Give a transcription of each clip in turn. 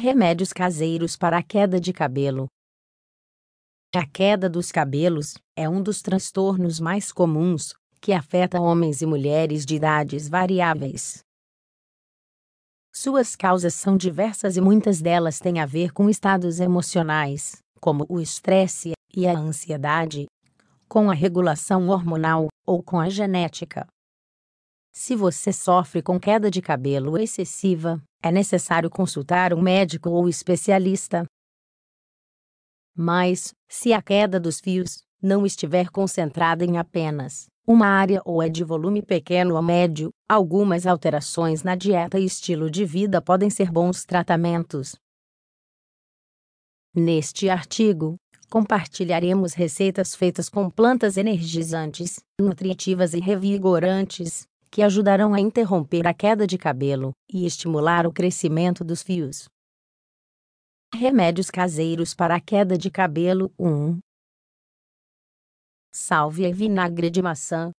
Remédios caseiros para a queda de cabelo. A queda dos cabelos é um dos transtornos mais comuns que afeta homens e mulheres de idades variáveis. Suas causas são diversas e muitas delas têm a ver com estados emocionais, como o estresse e a ansiedade, com a regulação hormonal ou com a genética. Se você sofre com queda de cabelo excessiva, é necessário consultar um médico ou especialista. Mas, se a queda dos fios não estiver concentrada em apenas uma área ou é de volume pequeno a médio, algumas alterações na dieta e estilo de vida podem ser bons tratamentos. Neste artigo, compartilharemos receitas feitas com plantas energizantes, nutritivas e revigorantes que ajudarão a interromper a queda de cabelo e estimular o crescimento dos fios. Remédios caseiros para a queda de cabelo 1. Sálvia e vinagre de maçã.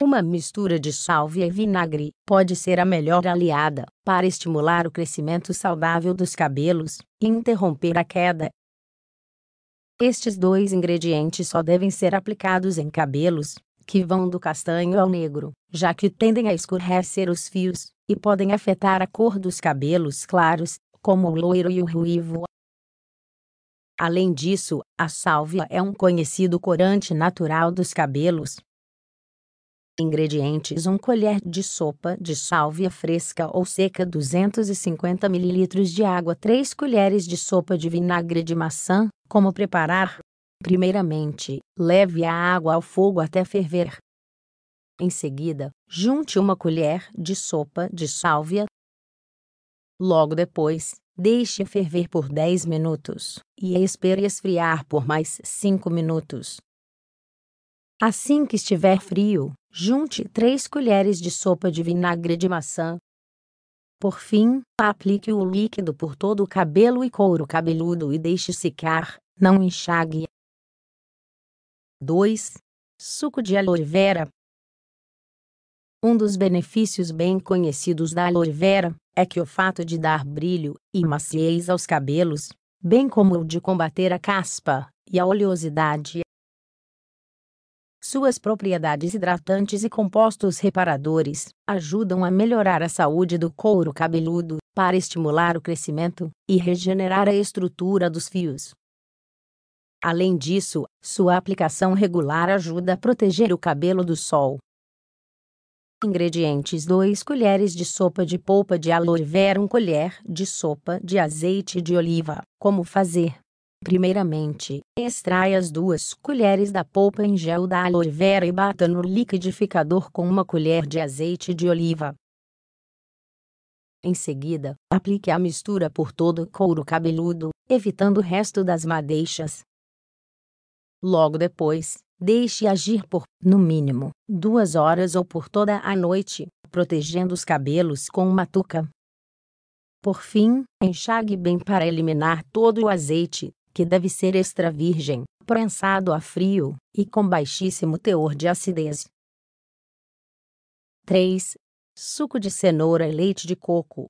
Uma mistura de sálvia e vinagre pode ser a melhor aliada para estimular o crescimento saudável dos cabelos e interromper a queda. Estes dois ingredientes só devem ser aplicados em cabelos que vão do castanho ao negro, já que tendem a escurecer os fios, e podem afetar a cor dos cabelos claros, como o loiro e o ruivo. Além disso, a sálvia é um conhecido corante natural dos cabelos. Ingredientes: 1 colher de sopa de sálvia fresca ou seca, 250 ml de água, 3 colheres de sopa de vinagre de maçã. Como preparar? Primeiramente, leve a água ao fogo até ferver. Em seguida, junte uma colher de sopa de sálvia. Logo depois, deixe ferver por 10 minutos e espere esfriar por mais 5 minutos. Assim que estiver frio, junte 3 colheres de sopa de vinagre de maçã. Por fim, aplique o líquido por todo o cabelo e couro cabeludo e deixe secar, não enxague. 2. Suco de aloe vera. Um dos benefícios bem conhecidos da aloe vera é que o fato de dar brilho e maciez aos cabelos, bem como o de combater a caspa e a oleosidade, suas propriedades hidratantes e compostos reparadores ajudam a melhorar a saúde do couro cabeludo, para estimular o crescimento e regenerar a estrutura dos fios, Além disso, sua aplicação regular ajuda a proteger o cabelo do sol. Ingredientes 2 colheres de sopa de polpa de aloe vera 1 colher de sopa de azeite de oliva. Como fazer? Primeiramente, extraia as duas colheres da polpa em gel da aloe vera e bata no liquidificador com uma colher de azeite de oliva. Em seguida, aplique a mistura por todo o couro cabeludo, evitando o resto das madeixas. Logo depois, deixe agir por, no mínimo, duas horas ou por toda a noite, protegendo os cabelos com uma touca. Por fim, enxague bem para eliminar todo o azeite, que deve ser extra virgem, prensado a frio e com baixíssimo teor de acidez. 3. Suco de cenoura e leite de coco.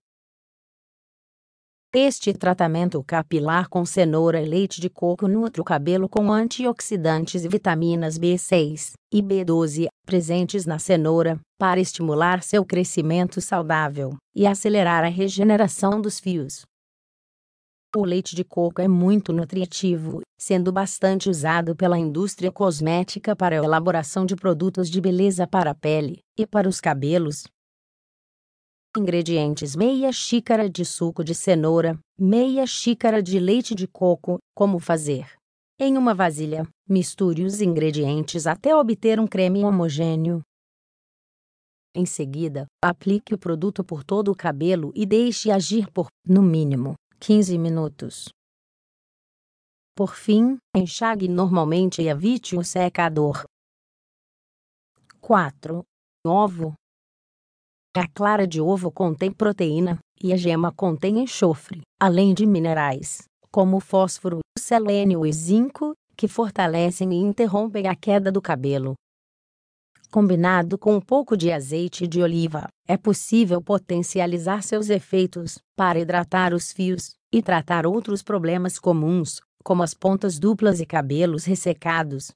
Este tratamento capilar com cenoura e leite de coco nutre o cabelo com antioxidantes e vitaminas B6 e B12 presentes na cenoura para estimular seu crescimento saudável e acelerar a regeneração dos fios. O leite de coco é muito nutritivo, sendo bastante usado pela indústria cosmética para a elaboração de produtos de beleza para a pele e para os cabelos. Ingredientes: meia xícara de suco de cenoura, meia xícara de leite de coco. Como fazer? Em uma vasilha, misture os ingredientes até obter um creme homogêneo. Em seguida, aplique o produto por todo o cabelo e deixe agir por, no mínimo, 15 minutos. Por fim, enxague normalmente e evite o secador. 4. Ovo a clara de ovo contém proteína, e a gema contém enxofre, além de minerais, como fósforo, selênio e zinco, que fortalecem e interrompem a queda do cabelo. Combinado com um pouco de azeite de oliva, é possível potencializar seus efeitos para hidratar os fios e tratar outros problemas comuns, como as pontas duplas e cabelos ressecados.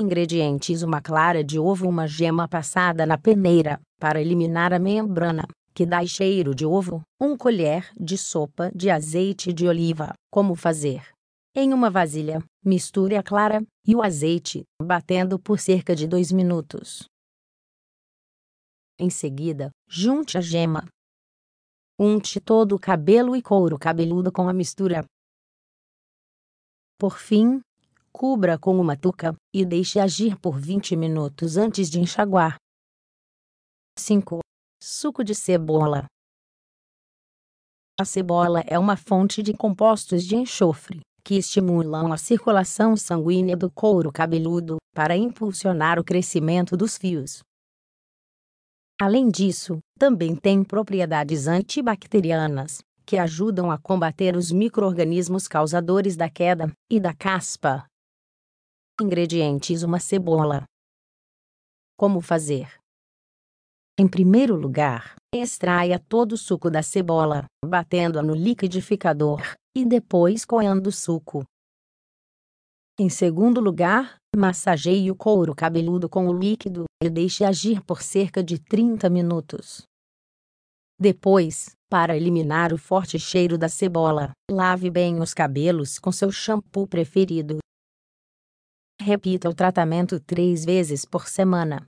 Ingredientes: uma clara de ovo, uma gema passada na peneira, para eliminar a membrana, que dá cheiro de ovo, um colher de sopa de azeite de oliva. Como fazer? Em uma vasilha, misture a clara e o azeite, batendo por cerca de 2 minutos. Em seguida, junte a gema. Unte todo o cabelo e couro cabeludo com a mistura. Por fim, cubra com uma tuca e deixe agir por 20 minutos antes de enxaguar. 5. Suco de cebola. A cebola é uma fonte de compostos de enxofre, que estimulam a circulação sanguínea do couro cabeludo, para impulsionar o crescimento dos fios. Além disso, também tem propriedades antibacterianas, que ajudam a combater os micro-organismos causadores da queda e da caspa. Ingredientes: uma cebola. Como fazer? Em primeiro lugar, extraia todo o suco da cebola, batendo-a no liquidificador, e depois coando o suco. Em segundo lugar, massageie o couro cabeludo com o líquido e deixe agir por cerca de 30 minutos. Depois, para eliminar o forte cheiro da cebola, lave bem os cabelos com seu shampoo preferido. Repita o tratamento três vezes por semana.